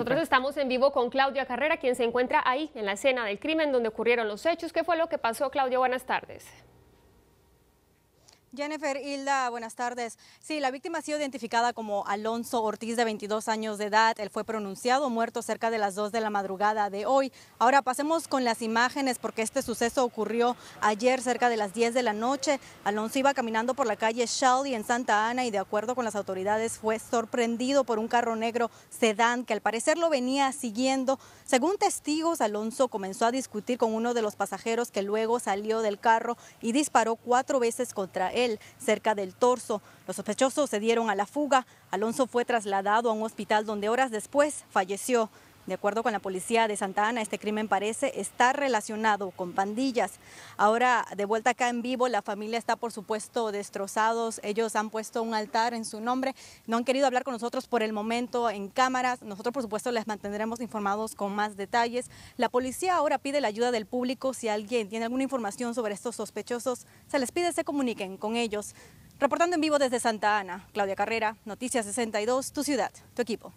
Nosotros estamos en vivo con Claudia Carrera, quien se encuentra ahí en la escena del crimen donde ocurrieron los hechos. ¿Qué fue lo que pasó, Claudia? Buenas tardes. Jennifer, Hilda, buenas tardes. Sí, la víctima ha sido identificada como Alonso Ortiz, de 22 años de edad. Él fue pronunciado muerto cerca de las 2 de la madrugada de hoy. Ahora pasemos con las imágenes porque este suceso ocurrió ayer cerca de las 10 de la noche. Alonso iba caminando por la calle Shelly en Santa Ana y de acuerdo con las autoridades fue sorprendido por un carro negro sedán que al parecer lo venía siguiendo. Según testigos, Alonso comenzó a discutir con uno de los pasajeros que luego salió del carro y disparó cuatro veces contra él cerca del torso. Los sospechosos se dieron a la fuga. Alonso fue trasladado a un hospital donde horas después falleció. De acuerdo con la policía de Santa Ana, este crimen parece estar relacionado con pandillas. Ahora, de vuelta acá en vivo, la familia está por supuesto destrozados. Ellos han puesto un altar en su nombre. No han querido hablar con nosotros por el momento en cámaras. Nosotros por supuesto les mantendremos informados con más detalles. La policía ahora pide la ayuda del público. Si alguien tiene alguna información sobre estos sospechosos, se les pide se comuniquen con ellos. Reportando en vivo desde Santa Ana, Claudia Carrera, Noticias 62, tu ciudad, tu equipo.